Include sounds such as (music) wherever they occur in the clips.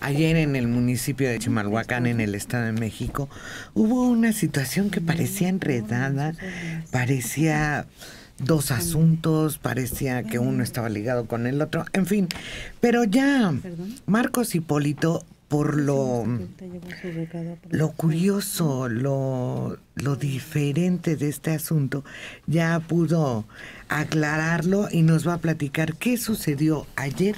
Ayer en el municipio de Chimalhuacán, en el Estado de México, hubo una situación que parecía enredada, parecía dos asuntos, parecía que uno estaba ligado con el otro, en fin. Pero ya Marcos Hipólito, por lo, lo curioso, lo, lo diferente de este asunto, ya pudo aclararlo y nos va a platicar qué sucedió ayer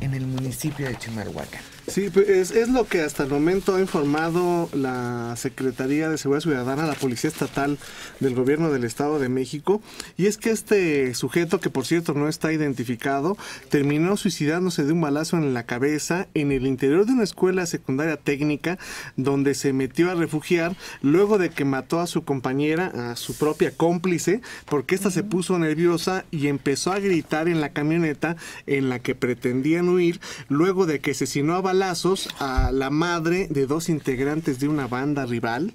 en el municipio de Chimalhuacán. Sí, pues, es, lo que hasta el momento ha informado la Secretaría de Seguridad Ciudadana, la Policía Estatal del Gobierno del Estado de México. Y es que este sujeto, que por cierto no está identificado, terminó suicidándose de un balazo en la cabeza en el interior de una escuela secundaria técnica donde se metió a refugiar luego de que mató a su compañera, a su propia cómplice, porque esta se puso nerviosa y empezó a gritar en la camioneta en la que pretendían huir luego de que asesinó a lazos a la madre de dos integrantes de una banda rival.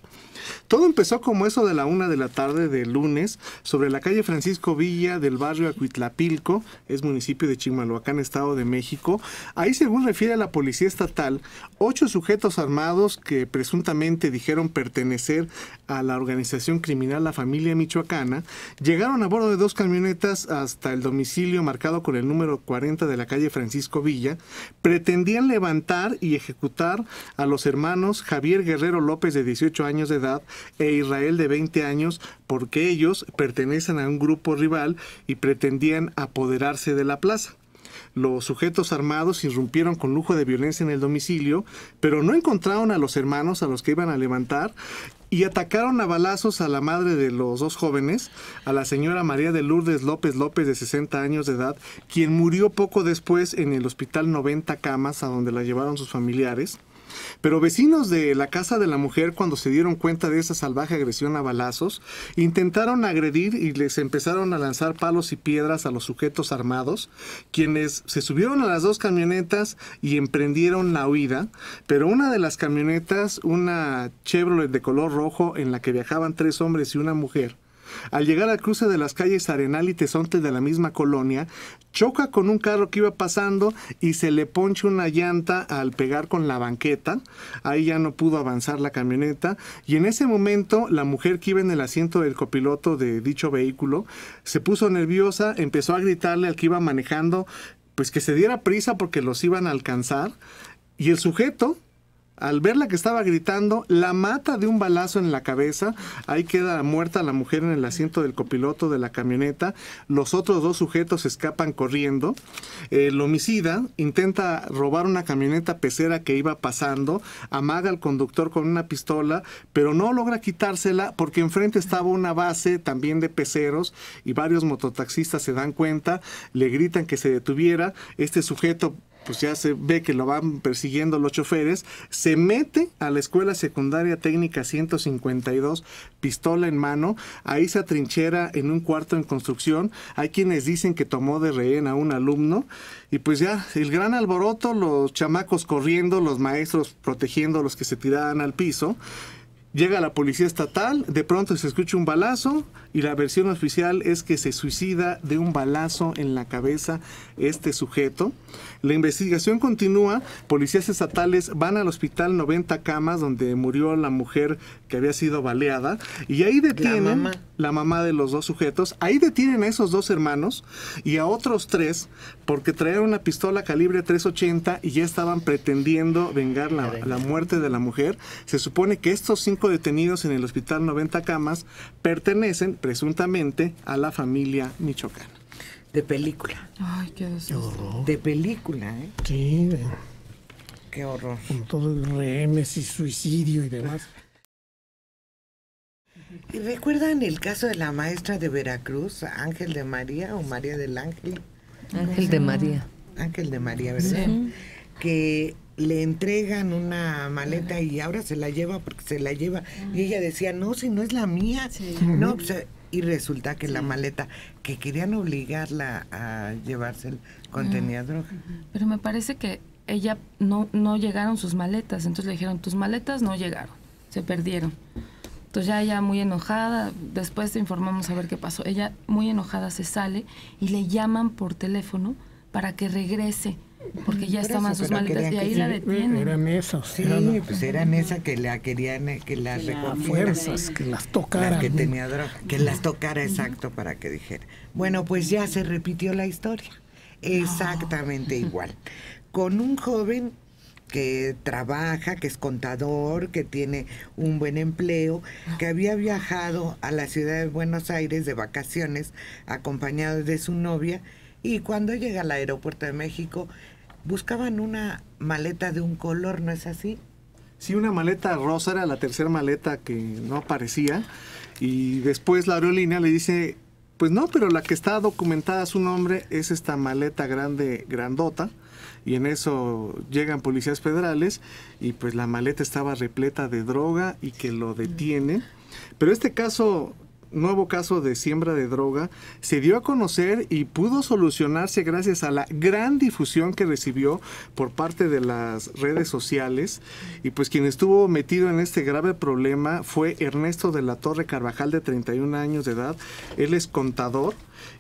Todo empezó como eso de la una de la tarde de lunes sobre la calle Francisco Villa del barrio Acuitlapilco, es municipio de Chimalhuacán, Estado de México. Ahí, según refiere la policía estatal, ocho sujetos armados que presuntamente dijeron pertenecer a la organización criminal La Familia Michoacana llegaron a bordo de dos camionetas hasta el domicilio marcado con el número 40 de la calle Francisco Villa. Pretendían levantar y ejecutar a los hermanos Javier Guerrero López de 18 años de edad e Israel de 20 años porque ellos pertenecen a un grupo rival y pretendían apoderarse de la plaza. Los sujetos armados irrumpieron con lujo de violencia en el domicilio, pero no encontraron a los hermanos a los que iban a levantar y atacaron a balazos a la madre de los dos jóvenes, a la señora María de Lourdes López López de 60 años de edad, quien murió poco después en el hospital 90 camas a donde la llevaron sus familiares. Pero vecinos de la casa de la mujer, cuando se dieron cuenta de esa salvaje agresión a balazos, intentaron agredir y les empezaron a lanzar palos y piedras a los sujetos armados, quienes se subieron a las dos camionetas y emprendieron la huida, pero una de las camionetas, una Chevrolet de color rojo en la que viajaban tres hombres y una mujer, al llegar al cruce de las calles Arenal y Tesonte de la misma colonia, choca con un carro que iba pasando y se le ponche una llanta al pegar con la banqueta. Ahí ya no pudo avanzar la camioneta y en ese momento la mujer que iba en el asiento del copiloto de dicho vehículo se puso nerviosa, empezó a gritarle al que iba manejando pues que se diera prisa porque los iban a alcanzar y el sujeto al verla que estaba gritando, la mata de un balazo en la cabeza. Ahí queda muerta la mujer en el asiento del copiloto de la camioneta. Los otros dos sujetos escapan corriendo. El homicida intenta robar una camioneta pecera que iba pasando, amaga al conductor con una pistola, pero no logra quitársela porque enfrente estaba una base también de peceros y varios mototaxistas se dan cuenta, le gritan que se detuviera. Este sujeto pues ya se ve que lo van persiguiendo los choferes, se mete a la escuela secundaria técnica 152, pistola en mano, ahí se atrinchera en un cuarto en construcción, hay quienes dicen que tomó de rehén a un alumno, y pues ya, el gran alboroto, los chamacos corriendo, los maestros protegiendo a los que se tiraban al piso, Llega la policía estatal, de pronto se escucha un balazo y la versión oficial es que se suicida de un balazo en la cabeza este sujeto. La investigación continúa, policías estatales van al hospital 90 camas donde murió la mujer que había sido baleada y ahí detienen la mamá de los dos sujetos. Ahí detienen a esos dos hermanos y a otros tres porque traían una pistola calibre 380 y ya estaban pretendiendo vengar la, muerte de la mujer. Se supone que estos cinco detenidos en el hospital 90 camas pertenecen presuntamente a la familia michoacana. De película. Ay, qué, horror. De película, ¿eh? Sí. Qué horror. Con todo el rehenes y suicidio y demás recuerdan el caso de la maestra de Veracruz, Ángel de María o María del Ángel? Ángel de María. Ángel de María, ¿verdad? Que le entregan una maleta y ahora se la lleva porque se la lleva. Y ella decía, no, si no es la mía. No, pues, y resulta que la maleta que querían obligarla a llevarse contenía droga. Pero me parece que ella no, no llegaron sus maletas, entonces le dijeron, tus maletas no llegaron, se perdieron. Entonces ya ella muy enojada, después te informamos a ver qué pasó. Ella muy enojada se sale y le llaman por teléfono para que regrese porque ya estaban sus maletas y ahí la detienen. Eran esas. Sí, pues eran esas que la querían, que las fuerzas que las tocara que tenía droga, que las tocara exacto para que dijera. Bueno, pues ya se repitió la historia. Exactamente igual. Con un joven que trabaja, que es contador, que tiene un buen empleo, que había viajado a la ciudad de Buenos Aires de vacaciones acompañado de su novia y cuando llega al aeropuerto de México buscaban una maleta de un color, ¿no es así? Sí, una maleta rosa era la tercera maleta que no aparecía y después la aerolínea le dice pues no, pero la que está documentada su nombre es esta maleta grande, grandota y en eso llegan policías federales y pues la maleta estaba repleta de droga y que lo detienen. Pero este caso nuevo caso de siembra de droga se dio a conocer y pudo solucionarse gracias a la gran difusión que recibió por parte de las redes sociales. Y pues quien estuvo metido en este grave problema fue Ernesto de la Torre Carvajal de 31 años de edad. Él es contador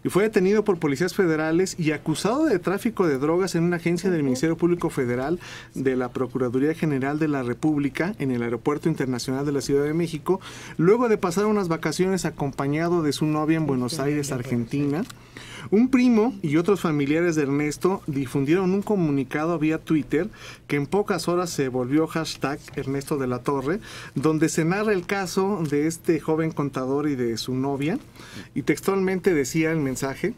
y fue detenido por policías federales y acusado de tráfico de drogas en una agencia del Ministerio Público Federal de la Procuraduría General de la República en el Aeropuerto Internacional de la Ciudad de México, luego de pasar unas vacaciones a acompañado de su novia en Buenos Aires, Argentina. Un primo y otros familiares de Ernesto difundieron un comunicado vía Twitter que en pocas horas se volvió hashtag Ernesto de la Torre, donde se narra el caso de este joven contador y de su novia. Y textualmente decía el mensaje,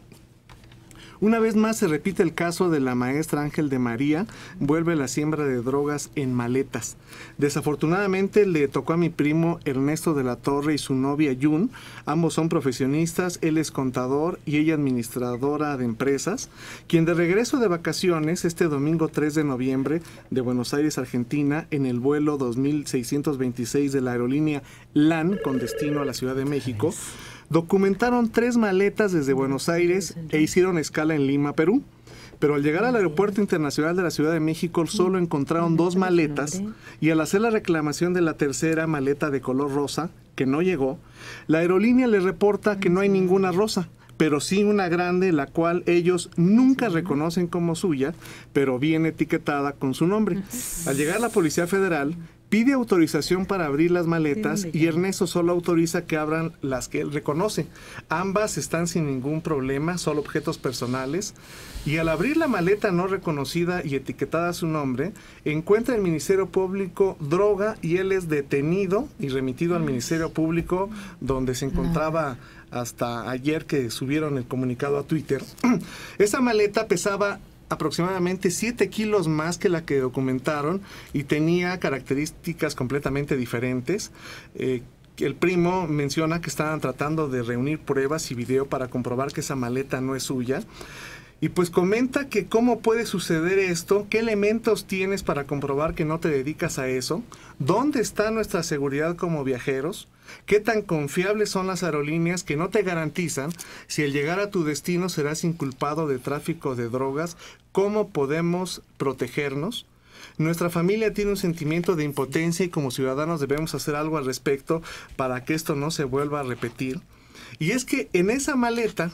una vez más se repite el caso de la maestra Ángel de María, vuelve la siembra de drogas en maletas. Desafortunadamente le tocó a mi primo Ernesto de la Torre y su novia Jun, ambos son profesionistas, él es contador y ella administradora de empresas, quien de regreso de vacaciones este domingo 3 de noviembre de Buenos Aires, Argentina, en el vuelo 2626 de la aerolínea LAN con destino a la Ciudad de México, documentaron tres maletas desde Buenos Aires e hicieron escala en Lima, Perú. Pero al llegar al Aeropuerto Internacional de la Ciudad de México solo encontraron dos maletas y al hacer la reclamación de la tercera maleta de color rosa, que no llegó, la aerolínea le reporta que no hay ninguna rosa, pero sí una grande la cual ellos nunca reconocen como suya, pero bien etiquetada con su nombre. Al llegar la Policía Federal, pide autorización para abrir las maletas y Ernesto solo autoriza que abran las que él reconoce. Ambas están sin ningún problema, solo objetos personales. Y al abrir la maleta no reconocida y etiquetada a su nombre, encuentra el Ministerio Público droga y él es detenido y remitido al Ministerio Público donde se encontraba hasta ayer que subieron el comunicado a Twitter. (clears throat) Esa maleta pesaba aproximadamente 7 kilos más que la que documentaron y tenía características completamente diferentes. Eh, el primo menciona que estaban tratando de reunir pruebas y video para comprobar que esa maleta no es suya. Y pues comenta que cómo puede suceder esto, qué elementos tienes para comprobar que no te dedicas a eso, dónde está nuestra seguridad como viajeros, qué tan confiables son las aerolíneas que no te garantizan si al llegar a tu destino serás inculpado de tráfico de drogas, cómo podemos protegernos. Nuestra familia tiene un sentimiento de impotencia y como ciudadanos debemos hacer algo al respecto para que esto no se vuelva a repetir. Y es que en esa maleta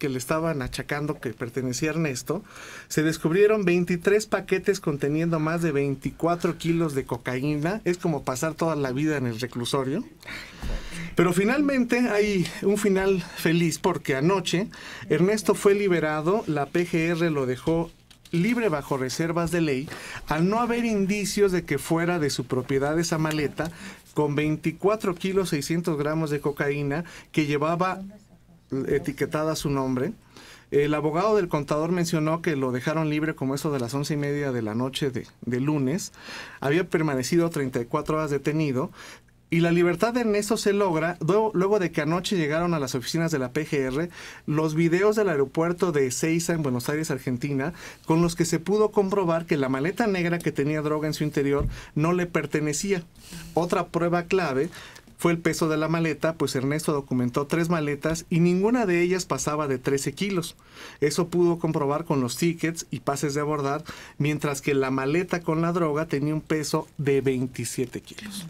que le estaban achacando que pertenecía a Ernesto, se descubrieron 23 paquetes conteniendo más de 24 kilos de cocaína. Es como pasar toda la vida en el reclusorio. Pero finalmente hay un final feliz porque anoche Ernesto fue liberado, la PGR lo dejó libre bajo reservas de ley al no haber indicios de que fuera de su propiedad esa maleta con 24 kilos 600 gramos de cocaína que llevaba etiquetada su nombre. El abogado del contador mencionó que lo dejaron libre como eso de las once y media de la noche de, lunes. Había permanecido 34 horas detenido, y la libertad de eso se logra luego, de que anoche llegaron a las oficinas de la PGR los videos del aeropuerto de Ezeiza en Buenos Aires, Argentina, con los que se pudo comprobar que la maleta negra que tenía droga en su interior no le pertenecía. Otra prueba clave fue el peso de la maleta, pues Ernesto documentó tres maletas y ninguna de ellas pasaba de 13 kilos. Eso pudo comprobar con los tickets y pases de abordar, mientras que la maleta con la droga tenía un peso de 27 kilos.